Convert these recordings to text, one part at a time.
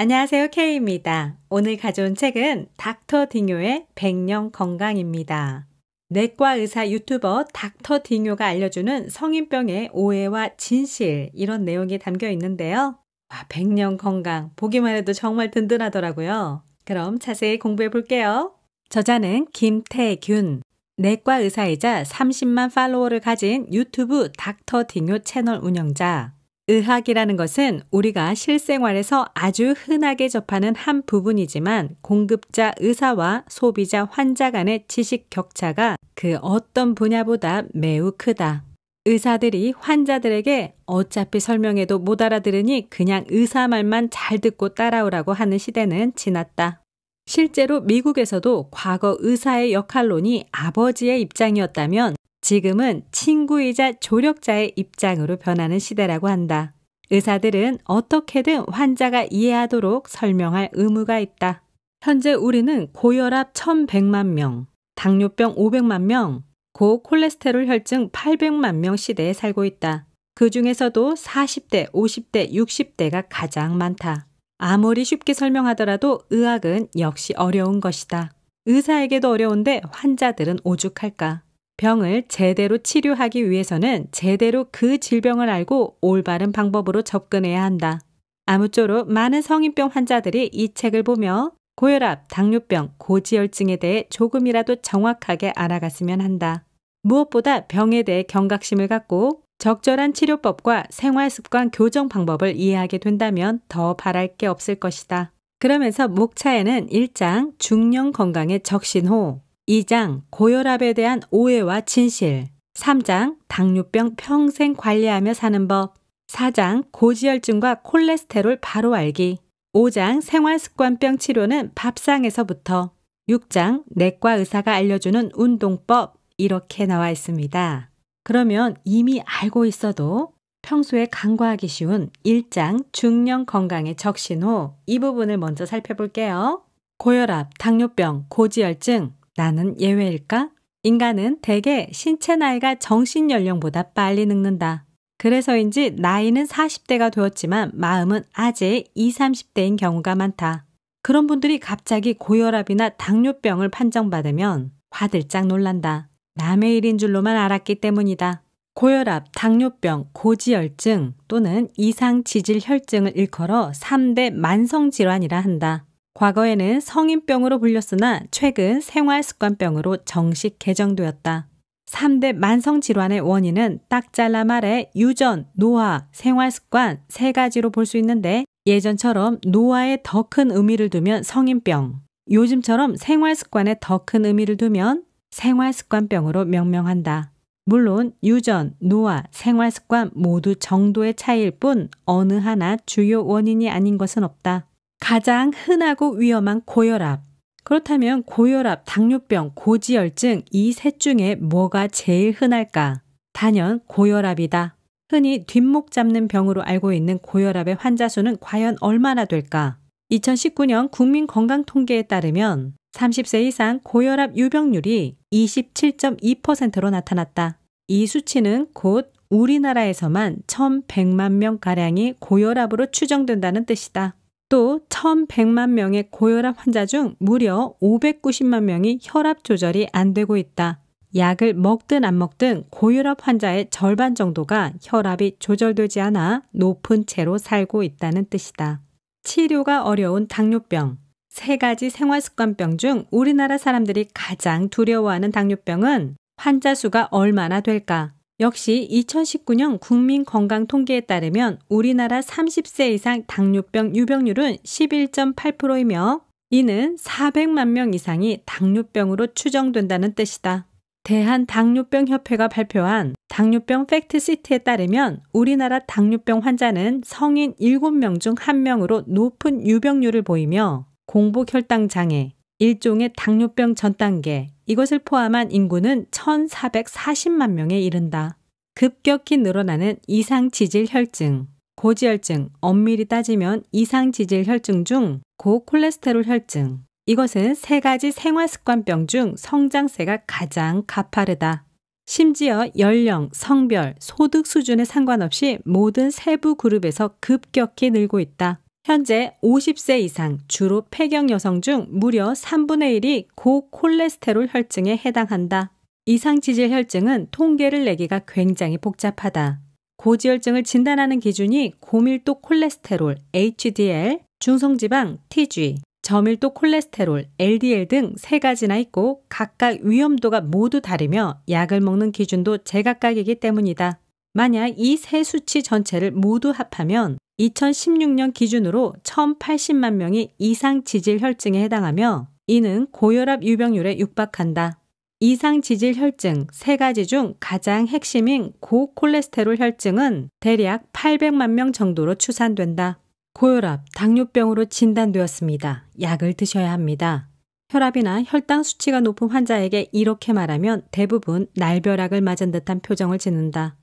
안녕하세요. K입니다. 오늘 가져온 책은 닥터 딩요의 1 0 0년 건강입니다. 내과 의사 유튜버 닥터 딩요가 알려주는 성인병의 오해와 진실 이런 내용이 담겨 있는데요. 와, 0년 건강 보기만 해도 정말 든든하더라고요. 그럼 자세히 공부해 볼게요. 저자는 김태균, 내과 의사이자 30만 팔로워를 가진 유튜브 닥터 딩요 채널 운영자, 의학이라는 것은 우리가 실생활에서 아주 흔하게 접하는 한 부분이지만 공급자 의사와 소비자 환자 간의 지식 격차가 그 어떤 분야보다 매우 크다. 의사들이 환자들에게 어차피 설명해도 못 알아들으니 그냥 의사 말만 잘 듣고 따라오라고 하는 시대는 지났다. 실제로 미국에서도 과거 의사의 역할론이 아버지의 입장이었다면 지금은 친구이자 조력자의 입장으로 변하는 시대라고 한다. 의사들은 어떻게든 환자가 이해하도록 설명할 의무가 있다. 현재 우리는 고혈압 1100만 명, 당뇨병 500만 명, 고콜레스테롤 혈증 800만 명 시대에 살고 있다. 그 중에서도 40대, 50대, 60대가 가장 많다. 아무리 쉽게 설명하더라도 의학은 역시 어려운 것이다. 의사에게도 어려운데 환자들은 오죽할까? 병을 제대로 치료하기 위해서는 제대로 그 질병을 알고 올바른 방법으로 접근해야 한다. 아무쪼록 많은 성인병 환자들이 이 책을 보며 고혈압, 당뇨병, 고지혈증에 대해 조금이라도 정확하게 알아갔으면 한다. 무엇보다 병에 대해 경각심을 갖고 적절한 치료법과 생활습관 교정 방법을 이해하게 된다면 더 바랄 게 없을 것이다. 그러면서 목차에는 1장 중년 건강의 적신호, 2장 고혈압에 대한 오해와 진실, 3장 당뇨병 평생 관리하며 사는 법, 4장 고지혈증과 콜레스테롤 바로 알기, 5장 생활습관병 치료는 밥상에서부터, 6장 내과 의사가 알려주는 운동법 이렇게 나와 있습니다. 그러면 이미 알고 있어도 평소에 간과하기 쉬운 1장 중년 건강의 적신호 이 부분을 먼저 살펴볼게요. 고혈압, 당뇨병, 고지혈증, 나는 예외일까? 인간은 대개 신체 나이가 정신 연령보다 빨리 늙는다. 그래서인지 나이는 40대가 되었지만 마음은 아직 20, 30대인 경우가 많다. 그런 분들이 갑자기 고혈압이나 당뇨병을 판정받으면 화들짝 놀란다. 남의 일인 줄로만 알았기 때문이다. 고혈압, 당뇨병, 고지혈증 또는 이상지질혈증을 일컬어 3대 만성질환이라 한다. 과거에는 성인병으로 불렸으나 최근 생활습관병으로 정식 개정되었다. 3대 만성질환의 원인은 딱 잘라 말해 유전, 노화, 생활습관 세 가지로 볼 수 있는데 예전처럼 노화에 더 큰 의미를 두면 성인병, 요즘처럼 생활습관에 더 큰 의미를 두면 생활습관병으로 명명한다. 물론 유전, 노화, 생활습관 모두 정도의 차이일 뿐 어느 하나 주요 원인이 아닌 것은 없다. 가장 흔하고 위험한 고혈압. 그렇다면 고혈압, 당뇨병, 고지혈증 이 셋 중에 뭐가 제일 흔할까? 단연 고혈압이다. 흔히 뒷목 잡는 병으로 알고 있는 고혈압의 환자 수는 과연 얼마나 될까? 2019년 국민건강통계에 따르면 30세 이상 고혈압 유병률이 27.2%로 나타났다. 이 수치는 곧 우리나라에서만 1,100만 명가량이 고혈압으로 추정된다는 뜻이다. 또 1,100만 명의 고혈압 환자 중 무려 590만 명이 혈압 조절이 안 되고 있다. 약을 먹든 안 먹든 고혈압 환자의 절반 정도가 혈압이 조절되지 않아 높은 채로 살고 있다는 뜻이다. 치료가 어려운 당뇨병. 세 가지 생활습관병 중 우리나라 사람들이 가장 두려워하는 당뇨병은 환자 수가 얼마나 될까? 역시 2019년 국민건강통계에 따르면 우리나라 30세 이상 당뇨병 유병률은 11.8%이며 이는 400만 명 이상이 당뇨병으로 추정된다는 뜻이다. 대한당뇨병협회가 발표한 당뇨병 팩트시트에 따르면 우리나라 당뇨병 환자는 성인 7명 중 1명으로 높은 유병률을 보이며 공복혈당 장애, 일종의 당뇨병 전 단계, 이것을 포함한 인구는 1,440만 명에 이른다. 급격히 늘어나는 이상지질 혈증, 고지혈증, 엄밀히 따지면 이상지질 혈증 중 고콜레스테롤 혈증. 이것은 세 가지 생활습관병 중 성장세가 가장 가파르다. 심지어 연령, 성별, 소득 수준에 상관없이 모든 세부 그룹에서 급격히 늘고 있다. 현재 50세 이상 주로 폐경 여성 중 무려 3분의 1이 고콜레스테롤 혈증에 해당한다. 이상지질 혈증은 통계를 내기가 굉장히 복잡하다. 고지혈증을 진단하는 기준이 고밀도 콜레스테롤, HDL, 중성지방, TG, 저밀도 콜레스테롤, LDL 등 세 가지나 있고 각각 위험도가 모두 다르며 약을 먹는 기준도 제각각이기 때문이다. 만약 이 세 수치 전체를 모두 합하면 2016년 기준으로 1,080만 명이 이상 지질 혈증에 해당하며 이는 고혈압 유병률에 육박한다. 이상 지질 혈증 세 가지 중 가장 핵심인 고콜레스테롤 혈증은 대략 800만 명 정도로 추산된다. 고혈압, 당뇨병으로 진단되었습니다. 약을 드셔야 합니다. 혈압이나 혈당 수치가 높은 환자에게 이렇게 말하면 대부분 날벼락을 맞은 듯한 표정을 짓는다.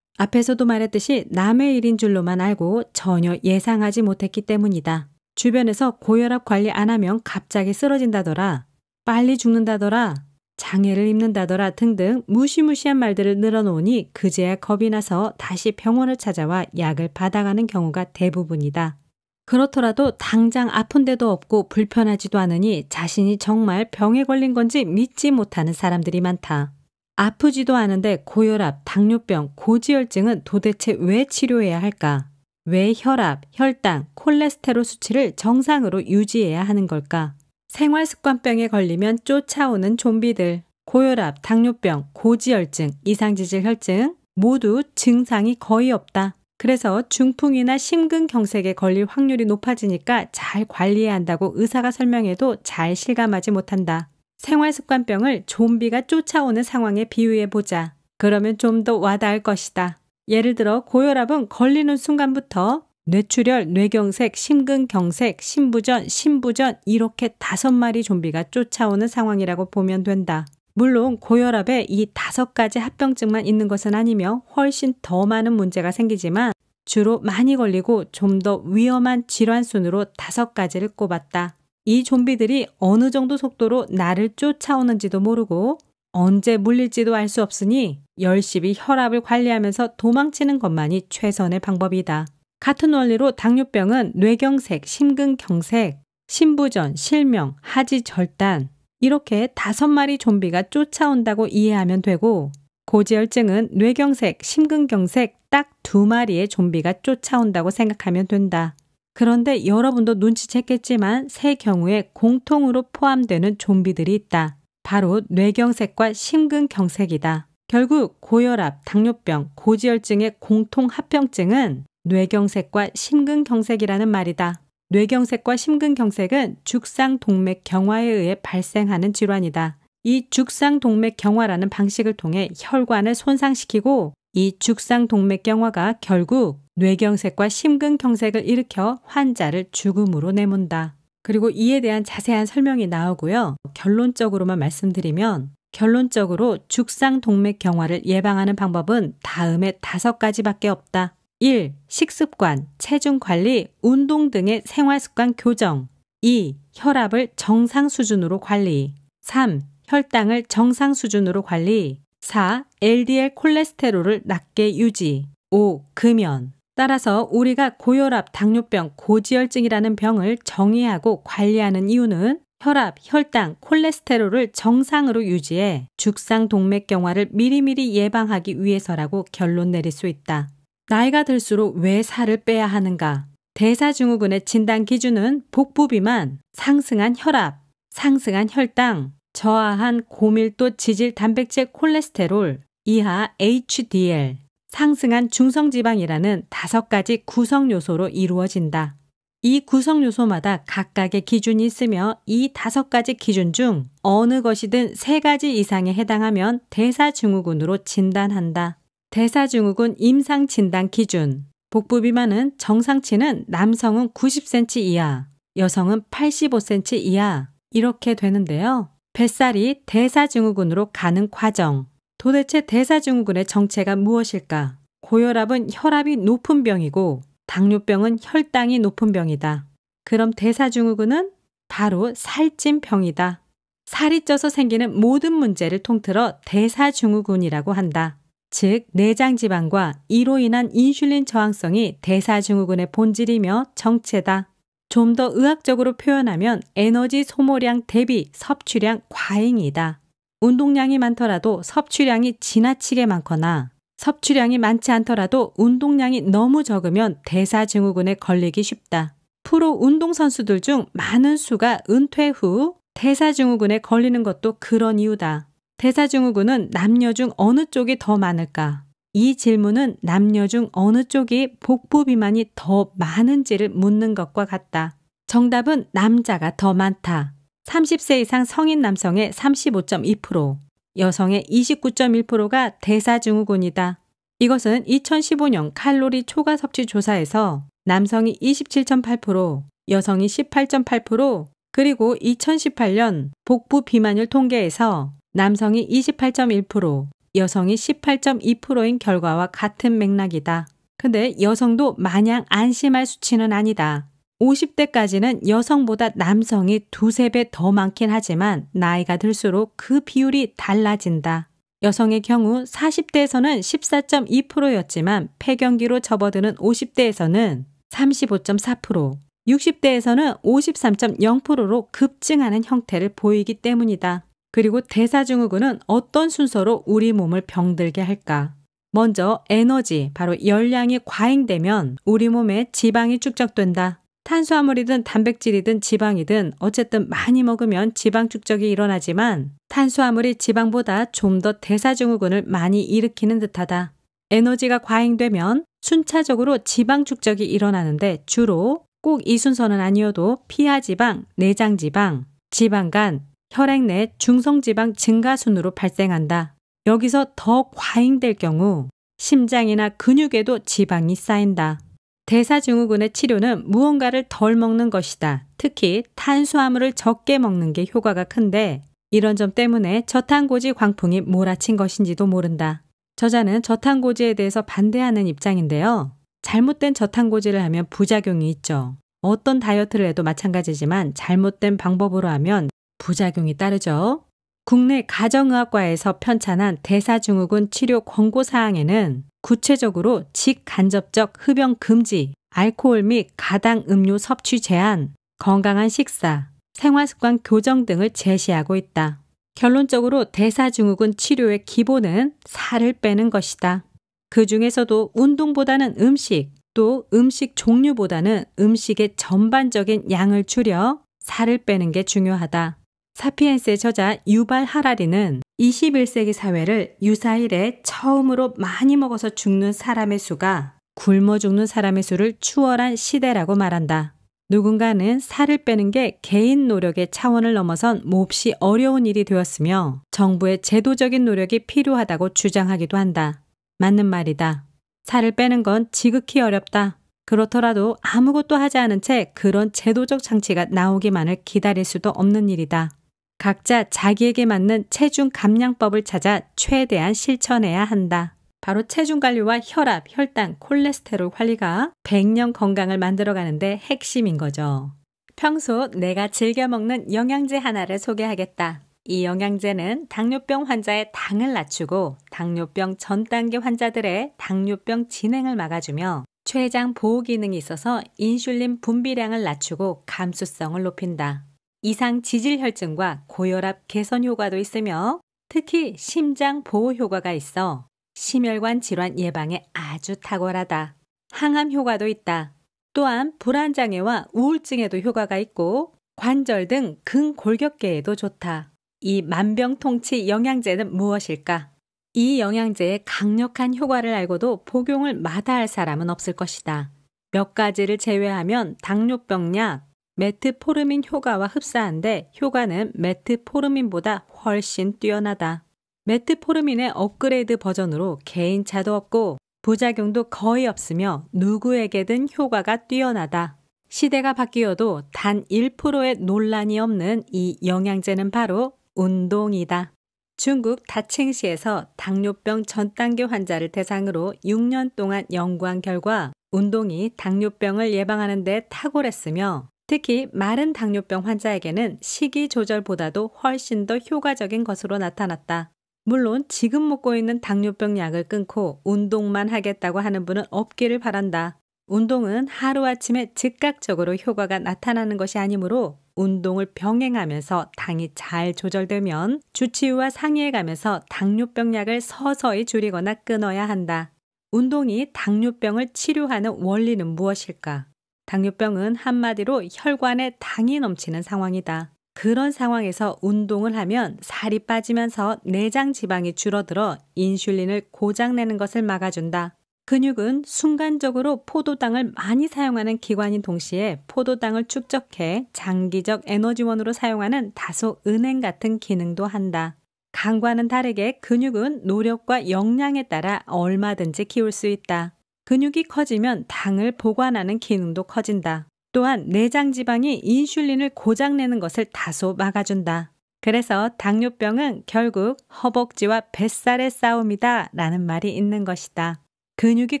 앞에서도 말했듯이 남의 일인 줄로만 알고 전혀 예상하지 못했기 때문이다. 주변에서 고혈압 관리 안 하면 갑자기 쓰러진다더라, 빨리 죽는다더라 장애를 입는다더라 등등 무시무시한 말들을 늘어놓으니 그제야 겁이 나서 다시 병원을 찾아와 약을 받아가는 경우가 대부분이다. 그렇더라도 당장 아픈 데도 없고 불편하지도 않으니 자신이 정말 병에 걸린 건지 믿지 못하는 사람들이 많다. 아프지도 않은데 고혈압, 당뇨병, 고지혈증은 도대체 왜 치료해야 할까? 왜 혈압, 혈당, 콜레스테롤 수치를 정상으로 유지해야 하는 걸까? 생활습관병에 걸리면 쫓아오는 좀비들, 고혈압, 당뇨병, 고지혈증, 이상지질 혈증 모두 증상이 거의 없다. 그래서 중풍이나 심근경색에 걸릴 확률이 높아지니까 잘 관리해야 한다고 의사가 설명해도 잘 실감하지 못한다. 생활습관병을 좀비가 쫓아오는 상황에 비유해보자. 그러면 좀 더 와닿을 것이다. 예를 들어 고혈압은 걸리는 순간부터 뇌출혈, 뇌경색, 심근경색, 심부전, 심부전 이렇게 다섯 마리 좀비가 쫓아오는 상황이라고 보면 된다. 물론 고혈압에 이 다섯 가지 합병증만 있는 것은 아니며 훨씬 더 많은 문제가 생기지만 주로 많이 걸리고 좀 더 위험한 질환순으로 다섯 가지를 꼽았다. 이 좀비들이 어느 정도 속도로 나를 쫓아오는지도 모르고 언제 물릴지도 알 수 없으니 열심히 혈압을 관리하면서 도망치는 것만이 최선의 방법이다. 같은 원리로 당뇨병은 뇌경색, 심근경색, 심부전, 실명, 하지절단 이렇게 다섯 마리 좀비가 쫓아온다고 이해하면 되고 고지혈증은 뇌경색, 심근경색 딱 두 마리의 좀비가 쫓아온다고 생각하면 된다. 그런데 여러분도 눈치챘겠지만 세 경우에 공통으로 포함되는 좀비들이 있다. 바로 뇌경색과 심근경색이다. 결국 고혈압, 당뇨병, 고지혈증의 공통 합병증은 뇌경색과 심근경색이라는 말이다. 뇌경색과 심근경색은 죽상 동맥 경화에 의해 발생하는 질환이다. 이 죽상 동맥 경화라는 방식을 통해 혈관을 손상시키고 이 죽상 동맥 경화가 결국 뇌경색과 심근경색을 일으켜 환자를 죽음으로 내몬다. 그리고 이에 대한 자세한 설명이 나오고요. 결론적으로만 말씀드리면 결론적으로 죽상 동맥 경화를 예방하는 방법은 다음에 다섯 가지밖에 없다. 1. 식습관, 체중 관리, 운동 등의 생활 습관 교정. 2. 혈압을 정상 수준으로 관리. 3. 혈당을 정상 수준으로 관리. 4. LDL 콜레스테롤을 낮게 유지. 5. 금연. 따라서 우리가 고혈압, 당뇨병, 고지혈증이라는 병을 정의하고 관리하는 이유는 혈압, 혈당, 콜레스테롤을 정상으로 유지해 죽상 동맥경화를 미리미리 예방하기 위해서라고 결론 내릴 수 있다. 나이가 들수록 왜 살을 빼야 하는가? 대사증후군의 진단 기준은 복부 비만, 상승한 혈압, 상승한 혈당, 저하한 고밀도 지질 단백질 콜레스테롤, 이하 HDL, 상승한 중성지방이라는 다섯 가지 구성 요소로 이루어진다. 이 구성 요소마다 각각의 기준이 있으며 이 다섯 가지 기준 중 어느 것이든 세 가지 이상에 해당하면 대사증후군으로 진단한다. 대사증후군 임상진단 기준. 복부 비만은 정상치는 남성은 90cm 이하, 여성은 85cm 이하, 이렇게 되는데요. 뱃살이 대사증후군으로 가는 과정. 도대체 대사증후군의 정체가 무엇일까? 고혈압은 혈압이 높은 병이고, 당뇨병은 혈당이 높은 병이다. 그럼 대사증후군은 바로 살찐 병이다. 살이 쪄서 생기는 모든 문제를 통틀어 대사증후군이라고 한다. 즉 내장 지방과 이로 인한 인슐린 저항성이 대사증후군의 본질이며 정체다. 좀 더 의학적으로 표현하면 에너지 소모량 대비 섭취량 과잉이다. 운동량이 많더라도 섭취량이 지나치게 많거나 섭취량이 많지 않더라도 운동량이 너무 적으면 대사증후군에 걸리기 쉽다. 프로 운동선수들 중 많은 수가 은퇴 후 대사증후군에 걸리는 것도 그런 이유다. 대사증후군은 남녀 중 어느 쪽이 더 많을까? 이 질문은 남녀 중 어느 쪽이 복부 비만이 더 많은지를 묻는 것과 같다. 정답은 남자가 더 많다. 30세 이상 성인 남성의 35.2%, 여성의 29.1%가 대사증후군이다. 이것은 2015년 칼로리 초과 섭취 조사에서 남성이 27.8%, 여성이 18.8%, 그리고 2018년 복부 비만율 통계에서 남성이 28.1%, 여성이 18.2%인 결과와 같은 맥락이다. 근데 여성도 마냥 안심할 수치는 아니다. 50대까지는 여성보다 남성이 두세 배 더 많긴 하지만 나이가 들수록 그 비율이 달라진다. 여성의 경우 40대에서는 14.2%였지만 폐경기로 접어드는 50대에서는 35.4%, 60대에서는 53.0%로 급증하는 형태를 보이기 때문이다. 그리고 대사증후군은 어떤 순서로 우리 몸을 병들게 할까? 먼저 에너지, 바로 열량이 과잉되면 우리 몸에 지방이 축적된다. 탄수화물이든 단백질이든 지방이든 어쨌든 많이 먹으면 지방 축적이 일어나지만 탄수화물이 지방보다 좀 더 대사증후군을 많이 일으키는 듯하다. 에너지가 과잉되면 순차적으로 지방 축적이 일어나는데 주로 꼭 이 순서는 아니어도 피하 지방, 내장 지방, 지방간, 혈액 내 중성지방 증가순으로 발생한다. 여기서 더 과잉될 경우 심장이나 근육에도 지방이 쌓인다. 대사증후군의 치료는 무언가를 덜 먹는 것이다. 특히 탄수화물을 적게 먹는 게 효과가 큰데 이런 점 때문에 저탄고지 광풍이 몰아친 것인지도 모른다. 저자는 저탄고지에 대해서 반대하는 입장인데요. 잘못된 저탄고지를 하면 부작용이 있죠. 어떤 다이어트를 해도 마찬가지지만 잘못된 방법으로 하면 부작용이 따르죠. 국내 가정의학과에서 편찬한 대사증후군 치료 권고 사항에는 구체적으로 직간접적 흡연 금지, 알코올 및 가당 음료 섭취 제한, 건강한 식사, 생활습관 교정 등을 제시하고 있다. 결론적으로 대사증후군 치료의 기본은 살을 빼는 것이다. 그 중에서도 운동보다는 음식, 또 음식 종류보다는 음식의 전반적인 양을 줄여 살을 빼는 게 중요하다. 사피엔스의 저자 유발 하라리는 21세기 사회를 유사일에 처음으로 많이 먹어서 죽는 사람의 수가 굶어 죽는 사람의 수를 추월한 시대라고 말한다. 누군가는 살을 빼는 게 개인 노력의 차원을 넘어선 몹시 어려운 일이 되었으며 정부의 제도적인 노력이 필요하다고 주장하기도 한다. 맞는 말이다. 살을 빼는 건 지극히 어렵다. 그렇더라도 아무것도 하지 않은 채 그런 제도적 장치가 나오기만을 기다릴 수도 없는 일이다. 각자 자기에게 맞는 체중 감량법을 찾아 최대한 실천해야 한다. 바로 체중 관리와 혈압, 혈당, 콜레스테롤 관리가 1 0 0년 건강을 만들어 가는데 핵심인 거죠. 평소 내가 즐겨 먹는 영양제 하나를 소개하겠다. 이 영양제는 당뇨병 환자의 당을 낮추고 당뇨병 전 단계 환자들의 당뇨병 진행을 막아주며 췌장 보호 기능이 있어서 인슐린 분비량을 낮추고 감수성을 높인다. 이상 지질 혈증과 고혈압 개선 효과도 있으며 특히 심장 보호 효과가 있어 심혈관 질환 예방에 아주 탁월하다. 항암 효과도 있다. 또한 불안 장애와 우울증에도 효과가 있고 관절 등 근골격계에도 좋다. 이 만병통치 영양제는 무엇일까? 이 영양제의 강력한 효과를 알고도 복용을 마다할 사람은 없을 것이다. 몇 가지를 제외하면 당뇨병약, 메트포르민 효과와 흡사한데 효과는 메트포르민보다 훨씬 뛰어나다. 메트포르민의 업그레이드 버전으로 개인차도 없고 부작용도 거의 없으며 누구에게든 효과가 뛰어나다. 시대가 바뀌어도 단 1%의 논란이 없는 이 영양제는 바로 운동이다. 중국 다칭시에서 당뇨병 전 단계 환자를 대상으로 6년 동안 연구한 결과 운동이 당뇨병을 예방하는 데 탁월했으며 특히 마른 당뇨병 환자에게는 식이 조절보다도 훨씬 더 효과적인 것으로 나타났다. 물론 지금 먹고 있는 당뇨병 약을 끊고 운동만 하겠다고 하는 분은 없기를 바란다. 운동은 하루아침에 즉각적으로 효과가 나타나는 것이 아니므로 운동을 병행하면서 당이 잘 조절되면 주치의와 상의해가면서 당뇨병 약을 서서히 줄이거나 끊어야 한다. 운동이 당뇨병을 치료하는 원리는 무엇일까? 당뇨병은 한마디로 혈관에 당이 넘치는 상황이다. 그런 상황에서 운동을 하면 살이 빠지면서 내장 지방이 줄어들어 인슐린을 고장내는 것을 막아준다. 근육은 순간적으로 포도당을 많이 사용하는 기관인 동시에 포도당을 축적해 장기적 에너지원으로 사용하는 다소 은행 같은 기능도 한다. 강과는 다르게 근육은 노력과 역량에 따라 얼마든지 키울 수 있다. 근육이 커지면 당을 보관하는 기능도 커진다. 또한 내장 지방이 인슐린을 고장내는 것을 다소 막아준다. 그래서 당뇨병은 결국 허벅지와 뱃살의 싸움이다 라는 말이 있는 것이다. 근육이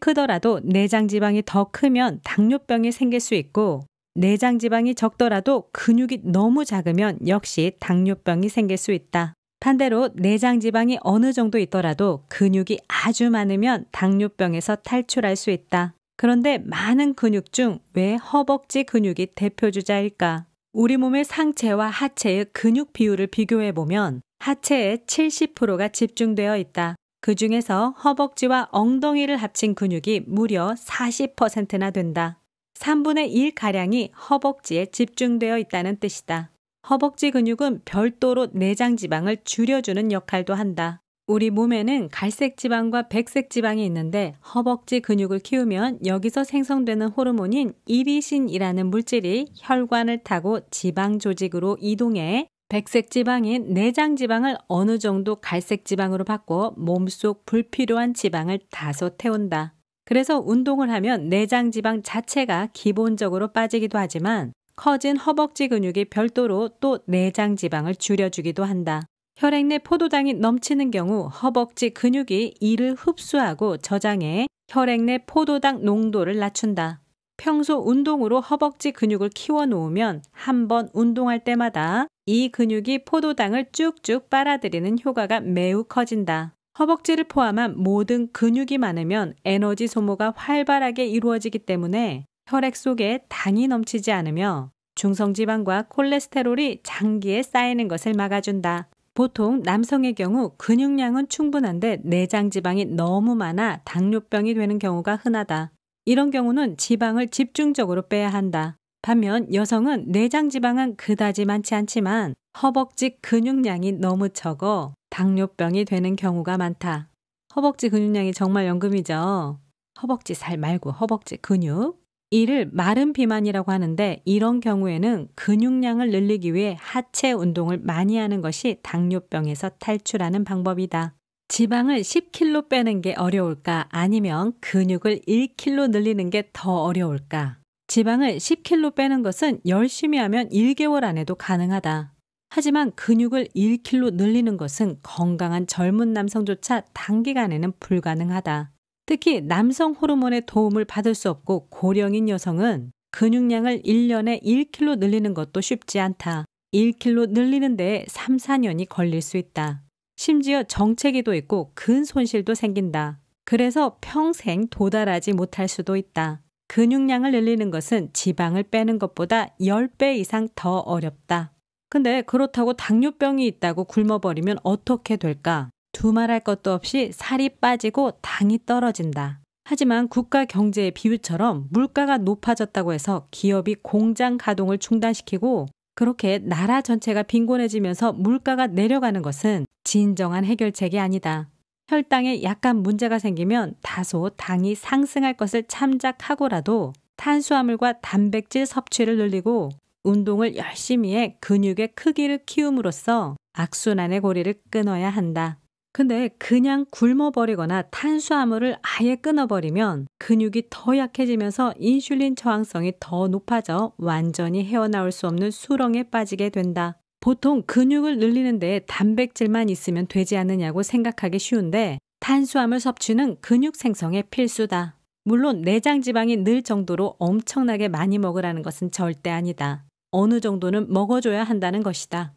크더라도 내장 지방이 더 크면 당뇨병이 생길 수 있고 내장 지방이 적더라도 근육이 너무 작으면 역시 당뇨병이 생길 수 있다. 반대로 내장 지방이 어느 정도 있더라도 근육이 아주 많으면 당뇨병에서 탈출할 수 있다. 그런데 많은 근육 중 왜 허벅지 근육이 대표주자일까? 우리 몸의 상체와 하체의 근육 비율을 비교해 보면 하체의 70%가 집중되어 있다. 그 중에서 허벅지와 엉덩이를 합친 근육이 무려 40%나 된다. 3분의 1가량이 허벅지에 집중되어 있다는 뜻이다. 허벅지 근육은 별도로 내장 지방을 줄여주는 역할도 한다. 우리 몸에는 갈색 지방과 백색 지방이 있는데 허벅지 근육을 키우면 여기서 생성되는 호르몬인 이리신이라는 물질이 혈관을 타고 지방 조직으로 이동해 백색 지방인 내장 지방을 어느 정도 갈색 지방으로 바꿔 몸속 불필요한 지방을 다소 태운다. 그래서 운동을 하면 내장 지방 자체가 기본적으로 빠지기도 하지만 커진 허벅지 근육이 별도로 또 내장 지방을 줄여주기도 한다. 혈액 내 포도당이 넘치는 경우 허벅지 근육이 이를 흡수하고 저장해 혈액 내 포도당 농도를 낮춘다. 평소 운동으로 허벅지 근육을 키워놓으면 한 번 운동할 때마다 이 근육이 포도당을 쭉쭉 빨아들이는 효과가 매우 커진다. 허벅지를 포함한 모든 근육이 많으면 에너지 소모가 활발하게 이루어지기 때문에 혈액 속에 당이 넘치지 않으며 중성지방과 콜레스테롤이 장기에 쌓이는 것을 막아준다. 보통 남성의 경우 근육량은 충분한데 내장 지방이 너무 많아 당뇨병이 되는 경우가 흔하다. 이런 경우는 지방을 집중적으로 빼야 한다. 반면 여성은 내장 지방은 그다지 많지 않지만 허벅지 근육량이 너무 적어 당뇨병이 되는 경우가 많다. 허벅지 근육량이 정말 연금이죠. 허벅지 살 말고 허벅지 근육. 이를 마른 비만이라고 하는데 이런 경우에는 근육량을 늘리기 위해 하체 운동을 많이 하는 것이 당뇨병에서 탈출하는 방법이다. 지방을 10kg 빼는 게 어려울까? 아니면 근육을 1kg 늘리는 게 더 어려울까? 지방을 10kg 빼는 것은 열심히 하면 1개월 안에도 가능하다. 하지만 근육을 1kg 늘리는 것은 건강한 젊은 남성조차 단기간에는 불가능하다. 특히 남성 호르몬의 도움을 받을 수 없고 고령인 여성은 근육량을 1년에 1kg 늘리는 것도 쉽지 않다. 1kg 늘리는 데에 3, 4년이 걸릴 수 있다. 심지어 정체기도 있고 근 손실도 생긴다. 그래서 평생 도달하지 못할 수도 있다. 근육량을 늘리는 것은 지방을 빼는 것보다 10배 이상 더 어렵다. 근데 그렇다고 당뇨병이 있다고 굶어버리면 어떻게 될까? 두말할 것도 없이 살이 빠지고 당이 떨어진다. 하지만 국가 경제의 비유처럼 물가가 높아졌다고 해서 기업이 공장 가동을 중단시키고 그렇게 나라 전체가 빈곤해지면서 물가가 내려가는 것은 진정한 해결책이 아니다. 혈당에 약간 문제가 생기면 다소 당이 상승할 것을 참작하고라도 탄수화물과 단백질 섭취를 늘리고 운동을 열심히 해 근육의 크기를 키움으로써 악순환의 고리를 끊어야 한다. 근데 그냥 굶어버리거나 탄수화물을 아예 끊어버리면 근육이 더 약해지면서 인슐린 저항성이 더 높아져 완전히 헤어나올 수 없는 수렁에 빠지게 된다. 보통 근육을 늘리는데 단백질만 있으면 되지 않느냐고 생각하기 쉬운데 탄수화물 섭취는 근육 생성에 필수다. 물론 내장 지방이 늘 정도로 엄청나게 많이 먹으라는 것은 절대 아니다. 어느 정도는 먹어줘야 한다는 것이다.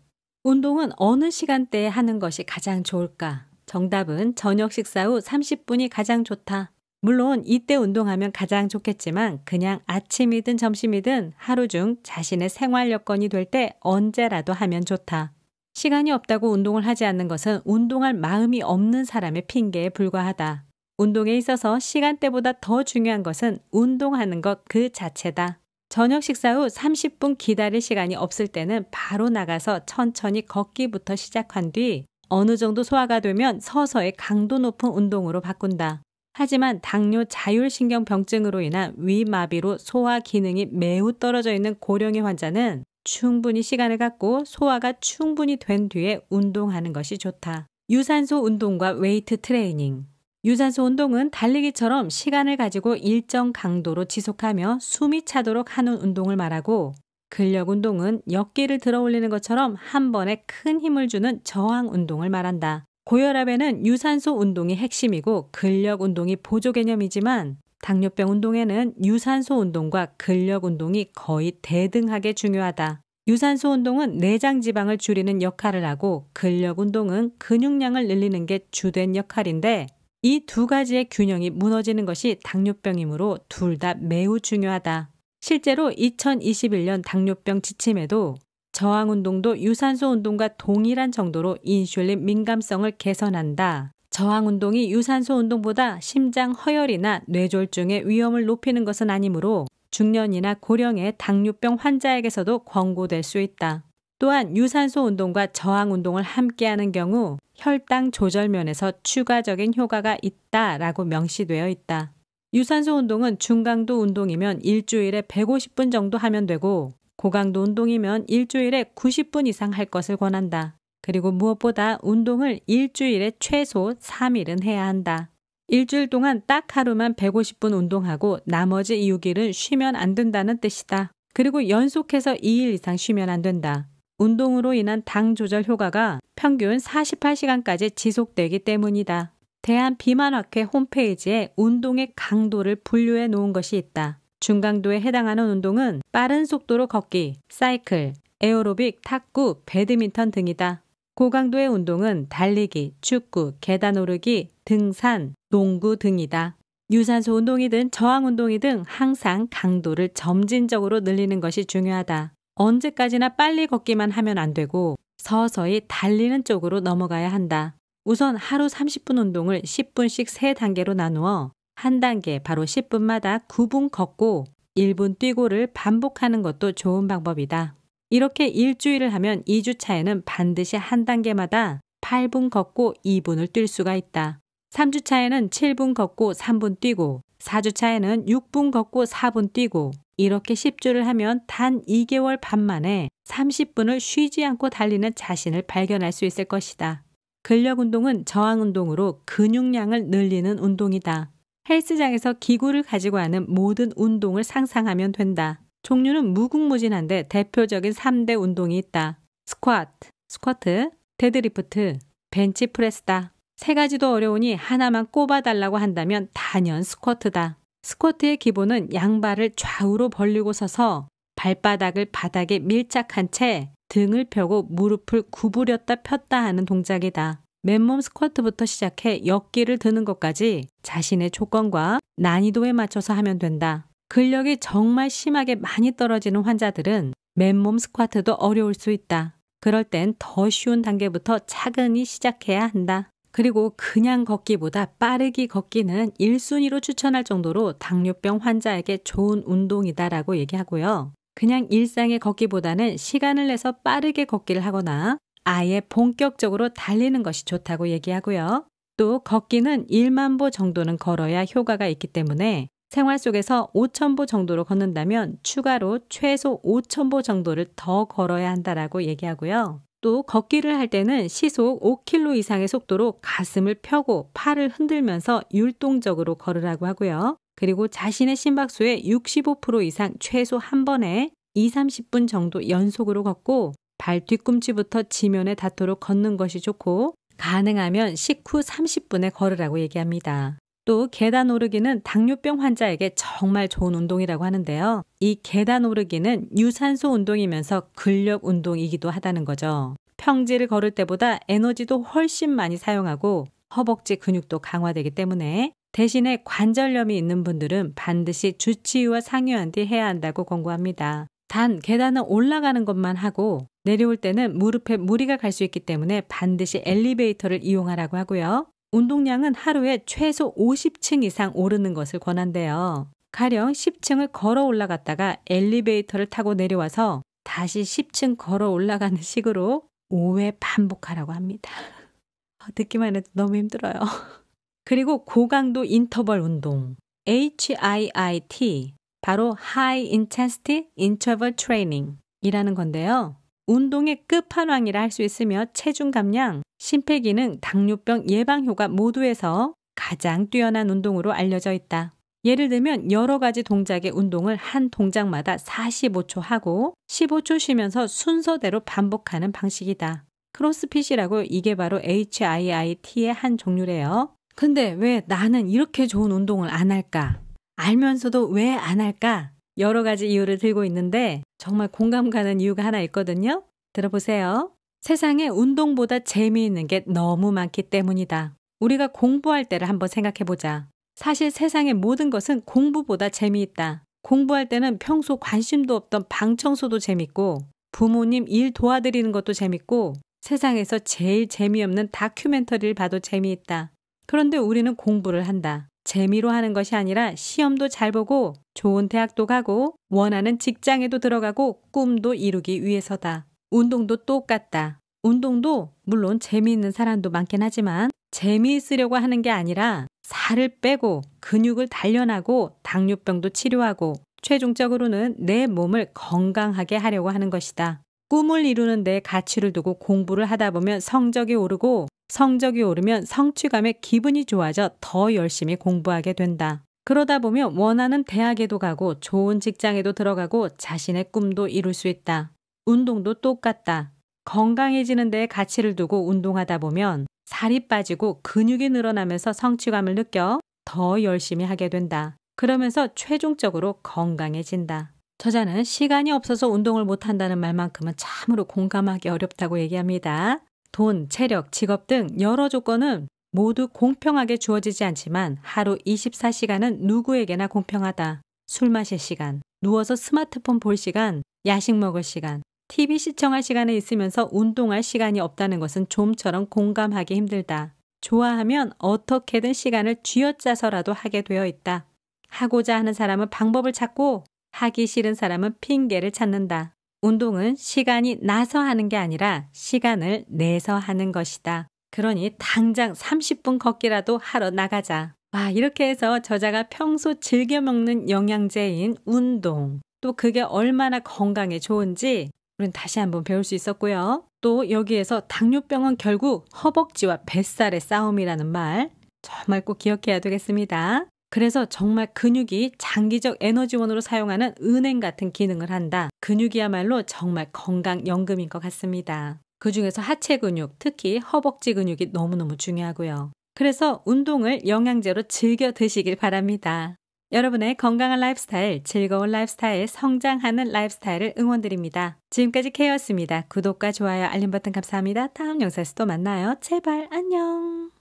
운동은 어느 시간대에 하는 것이 가장 좋을까? 정답은 저녁 식사 후 30분이 가장 좋다. 물론 이때 운동하면 가장 좋겠지만 그냥 아침이든 점심이든 하루 중 자신의 생활 여건이 될 때 언제라도 하면 좋다. 시간이 없다고 운동을 하지 않는 것은 운동할 마음이 없는 사람의 핑계에 불과하다. 운동에 있어서 시간대보다 더 중요한 것은 운동하는 것 그 자체다. 저녁 식사 후 30분 기다릴 시간이 없을 때는 바로 나가서 천천히 걷기부터 시작한 뒤 어느 정도 소화가 되면 서서히 강도 높은 운동으로 바꾼다. 하지만 당뇨 자율신경 병증으로 인한 위마비로 소화 기능이 매우 떨어져 있는 고령의 환자는 충분히 시간을 갖고 소화가 충분히 된 뒤에 운동하는 것이 좋다. 유산소 운동과 웨이트 트레이닝, 유산소 운동은 달리기처럼 시간을 가지고 일정 강도로 지속하며 숨이 차도록 하는 운동을 말하고 근력 운동은 역기를 들어 올리는 것처럼 한 번에 큰 힘을 주는 저항 운동을 말한다. 고혈압에는 유산소 운동이 핵심이고 근력 운동이 보조 개념이지만 당뇨병 운동에는 유산소 운동과 근력 운동이 거의 대등하게 중요하다. 유산소 운동은 내장 지방을 줄이는 역할을 하고 근력 운동은 근육량을 늘리는 게 주된 역할인데 이두 가지의 균형이 무너지는 것이 당뇨병이므로 둘 다 매우 중요하다. 실제로 2021년 당뇨병 지침에도 저항 운동도 유산소 운동과 동일한 정도로 인슐린 민감성을 개선한다. 저항 운동이 유산소 운동보다 심장 허혈이나 뇌졸중의 위험을 높이는 것은 아니므로 중년이나 고령의 당뇨병 환자에게서도 권고될 수 있다. 또한 유산소 운동과 저항 운동을 함께하는 경우 혈당 조절 면에서 추가적인 효과가 있다라고 명시되어 있다. 유산소 운동은 중강도 운동이면 일주일에 150분 정도 하면 되고 고강도 운동이면 일주일에 90분 이상 할 것을 권한다. 그리고 무엇보다 운동을 일주일에 최소 3일은 해야 한다. 일주일 동안 딱 하루만 150분 운동하고 나머지 6일은 쉬면 안 된다는 뜻이다. 그리고 연속해서 2일 이상 쉬면 안 된다. 운동으로 인한 당 조절 효과가 평균 48시간까지 지속되기 때문이다. 대한 비만학회 홈페이지에 운동의 강도를 분류해 놓은 것이 있다. 중강도에 해당하는 운동은 빠른 속도로 걷기, 사이클, 에어로빅, 탁구, 배드민턴 등이다. 고강도의 운동은 달리기, 축구, 계단 오르기, 등산, 농구 등이다. 유산소 운동이든 저항 운동이든 항상 강도를 점진적으로 늘리는 것이 중요하다. 언제까지나 빨리 걷기만 하면 안 되고 서서히 달리는 쪽으로 넘어가야 한다. 우선 하루 30분 운동을 10분씩 3단계로 나누어 1단계 바로 10분마다 9분 걷고 1분 뛰고를 반복하는 것도 좋은 방법이다. 이렇게 일주일을 하면 2주 차에는 반드시 1단계마다 8분 걷고 2분을 뛸 수가 있다. 3주 차에는 7분 걷고 3분 뛰고 4주차에는 6분 걷고 4분 뛰고 이렇게 10주를 하면 단 2개월 반 만에 30분을 쉬지 않고 달리는 자신을 발견할 수 있을 것이다. 근력 운동은 저항 운동으로 근육량을 늘리는 운동이다. 헬스장에서 기구를 가지고 하는 모든 운동을 상상하면 된다. 종류는 무궁무진한데 대표적인 3대 운동이 있다. 스쿼트, 스쿼트, 데드리프트, 벤치프레스다. 세 가지도 어려우니 하나만 꼽아달라고 한다면 단연 스쿼트다. 스쿼트의 기본은 양발을 좌우로 벌리고 서서 발바닥을 바닥에 밀착한 채 등을 펴고 무릎을 구부렸다 폈다 하는 동작이다. 맨몸 스쿼트부터 시작해 역기를 드는 것까지 자신의 조건과 난이도에 맞춰서 하면 된다. 근력이 정말 심하게 많이 떨어지는 환자들은 맨몸 스쿼트도 어려울 수 있다. 그럴 땐 더 쉬운 단계부터 차근히 시작해야 한다. 그리고 그냥 걷기보다 빠르게 걷기는 1순위로 추천할 정도로 당뇨병 환자에게 좋은 운동이다라고 얘기하고요. 그냥 일상의 걷기보다는 시간을 내서 빠르게 걷기를 하거나 아예 본격적으로 달리는 것이 좋다고 얘기하고요. 또 걷기는 1만 보 정도는 걸어야 효과가 있기 때문에 생활 속에서 5천 보 정도로 걷는다면 추가로 최소 5천 보 정도를 더 걸어야 한다라고 얘기하고요. 또 걷기를 할 때는 시속 5km 이상의 속도로 가슴을 펴고 팔을 흔들면서 율동적으로 걸으라고 하고요. 그리고 자신의 심박수의 65% 이상 최소 한 번에 2, 30분 정도 연속으로 걷고 발 뒤꿈치부터 지면에 닿도록 걷는 것이 좋고 가능하면 식후 30분에 걸으라고 얘기합니다. 또 계단 오르기는 당뇨병 환자에게 정말 좋은 운동이라고 하는데요. 이 계단 오르기는 유산소 운동이면서 근력 운동이기도 하다는 거죠. 평지를 걸을 때보다 에너지도 훨씬 많이 사용하고 허벅지 근육도 강화되기 때문에 대신에 관절염이 있는 분들은 반드시 주치의와 상의한 뒤 해야 한다고 권고합니다. 단 계단은 올라가는 것만 하고 내려올 때는 무릎에 무리가 갈 수 있기 때문에 반드시 엘리베이터를 이용하라고 하고요. 운동량은 하루에 최소 50층 이상 오르는 것을 권한대요. 가령 10층을 걸어 올라갔다가 엘리베이터를 타고 내려와서 다시 10층 걸어 올라가는 식으로 5회 반복하라고 합니다. 어, 듣기만 해도 너무 힘들어요. 그리고 고강도 인터벌 운동, HIIT, 바로 High Intensity Interval Training 이라는 건데요. 운동의 끝판왕이라 할 수 있으며 체중 감량, 심폐기능 당뇨병 예방 효과 모두에서 가장 뛰어난 운동으로 알려져 있다. 예를 들면 여러 가지 동작의 운동을 한 동작마다 45초 하고 15초 쉬면서 순서대로 반복하는 방식이다. 크로스핏이라고 이게 바로 HIIT의 한 종류래요. 근데 왜 나는 이렇게 좋은 운동을 안 할까? 알면서도 왜 안 할까? 여러 가지 이유를 들고 있는데 정말 공감 가는 이유가 하나 있거든요. 들어보세요. 세상에 운동보다 재미있는 게 너무 많기 때문이다. 우리가 공부할 때를 한번 생각해 보자. 사실 세상의 모든 것은 공부보다 재미있다. 공부할 때는 평소 관심도 없던 방 청소도 재밌고 부모님 일 도와드리는 것도 재밌고 세상에서 제일 재미없는 다큐멘터리를 봐도 재미있다. 그런데 우리는 공부를 한다. 재미로 하는 것이 아니라 시험도 잘 보고 좋은 대학도 가고 원하는 직장에도 들어가고 꿈도 이루기 위해서다. 운동도 똑같다. 운동도 물론 재미있는 사람도 많긴 하지만 재미있으려고 하는 게 아니라 살을 빼고 근육을 단련하고 당뇨병도 치료하고 최종적으로는 내 몸을 건강하게 하려고 하는 것이다. 꿈을 이루는 데 가치를 두고 공부를 하다 보면 성적이 오르고 성적이 오르면 성취감에 기분이 좋아져 더 열심히 공부하게 된다. 그러다 보면 원하는 대학에도 가고 좋은 직장에도 들어가고 자신의 꿈도 이룰 수 있다. 운동도 똑같다. 건강해지는 데 가치를 두고 운동하다 보면 살이 빠지고 근육이 늘어나면서 성취감을 느껴 더 열심히 하게 된다. 그러면서 최종적으로 건강해진다. 저자는 시간이 없어서 운동을 못한다는 말만큼은 참으로 공감하기 어렵다고 얘기합니다. 돈, 체력, 직업 등 여러 조건은 모두 공평하게 주어지지 않지만 하루 24시간은 누구에게나 공평하다. 술 마실 시간, 누워서 스마트폰 볼 시간, 야식 먹을 시간, TV 시청할 시간이 있으면서 운동할 시간이 없다는 것은 좀처럼 공감하기 힘들다. 좋아하면 어떻게든 시간을 쥐어짜서라도 하게 되어 있다. 하고자 하는 사람은 방법을 찾고 하기 싫은 사람은 핑계를 찾는다. 운동은 시간이 나서 하는 게 아니라 시간을 내서 하는 것이다. 그러니 당장 30분 걷기라도 하러 나가자. 와, 이렇게 해서 저자가 평소 즐겨 먹는 영양제인 운동, 또 그게 얼마나 건강에 좋은지 우린 다시 한번 배울 수 있었고요. 또 여기에서 당뇨병은 결국 허벅지와 뱃살의 싸움이라는 말 정말 꼭 기억해야 되겠습니다. 그래서 정말 근육이 장기적 에너지원으로 사용하는 은행 같은 기능을 한다. 근육이야말로 정말 건강연금인 것 같습니다. 그 중에서 하체 근육, 특히 허벅지 근육이 너무너무 중요하고요. 그래서 운동을 영양제로 즐겨 드시길 바랍니다. 여러분의 건강한 라이프스타일, 즐거운 라이프스타일, 성장하는 라이프스타일을 응원드립니다. 지금까지 케어였습니다. 구독과 좋아요, 알림 버튼 감사합니다. 다음 영상에서 또 만나요. 제발 안녕!